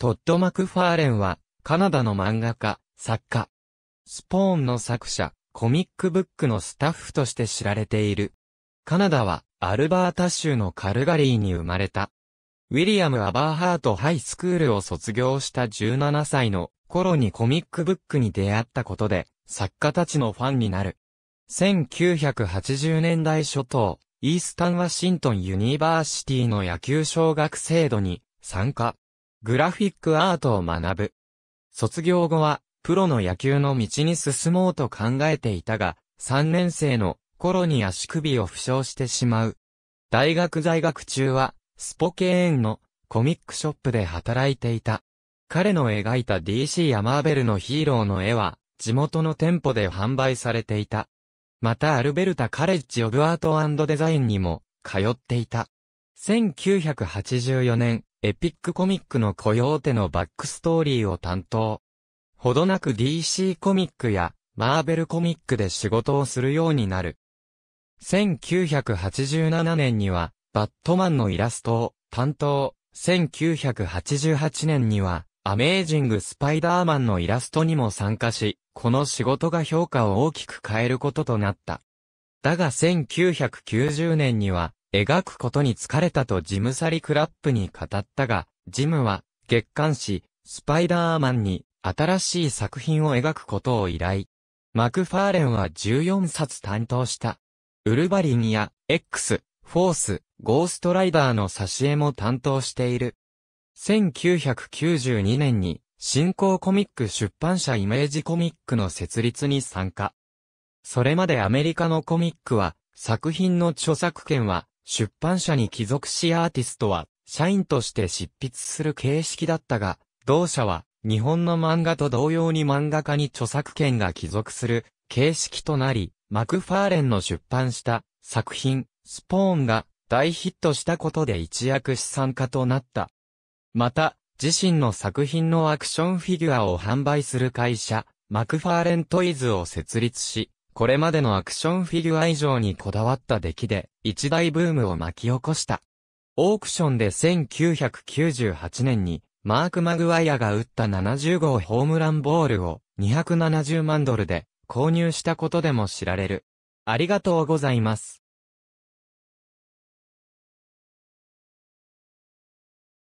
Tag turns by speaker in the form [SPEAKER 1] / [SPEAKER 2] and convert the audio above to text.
[SPEAKER 1] トッド・マクファーレンは、カナダの漫画家、作家。スポーンの作者、コミックブックのスタッフとして知られている。カナダは、アルバータ州のカルガリーに生まれた。ウィリアム・アバーハートハイスクールを卒業した17歳の頃にコミックブックに出会ったことで、作家たちのファンになる。1980年代初頭、イースタン・ワシントン・ユニバーシティの野球小学制度に参加。グラフィックアートを学ぶ。卒業後は、プロの野球の道に進もうと考えていたが、3年生の頃に足首を負傷してしまう。大学在学中は、スポケーンのコミックショップで働いていた。彼の描いた DC やマーベルのヒーローの絵は、地元の店舗で販売されていた。またアルベルタカレッジオブアートデザインにも通っていた。1984年、エピックコミックの雇用手のバックストーリーを担当。ほどなく DC コミックやマーベルコミックで仕事をするようになる。1987年にはバットマンのイラストを担当。1988年にはアメージング・スパイダーマンのイラストにも参加し、この仕事が評価を大きく変えることとなった。だが1990年には描くことに疲れたとジムサリクラップに語ったが、ジムは月刊誌スパイダーマンに新しい作品を描くことを依頼。マクファーレンは14冊担当した。ウルバリンや X、フォース、ゴーストライダーの挿絵も担当している。1992年に新興コミック出版社イメージコミックの設立に参加。それまでアメリカのコミックは作品の著作権は出版社に帰属しアーティストは、社員として執筆する形式だったが、同社は、日本の漫画と同様に漫画家に著作権が帰属する形式となり、マクファーレンの出版した作品、スポーンが大ヒットしたことで一躍資産家となった。また、自身の作品のアクションフィギュアを販売する会社、マクファーレントイズを設立し、これまでのアクションフィギュア以上にこだわった出来で、一大ブームを巻き起こした。オークションで1998年に、マーク・マグワイアが打った70号ホームランボールを270万ドルで購入したことでも知られる。ありがとうございます。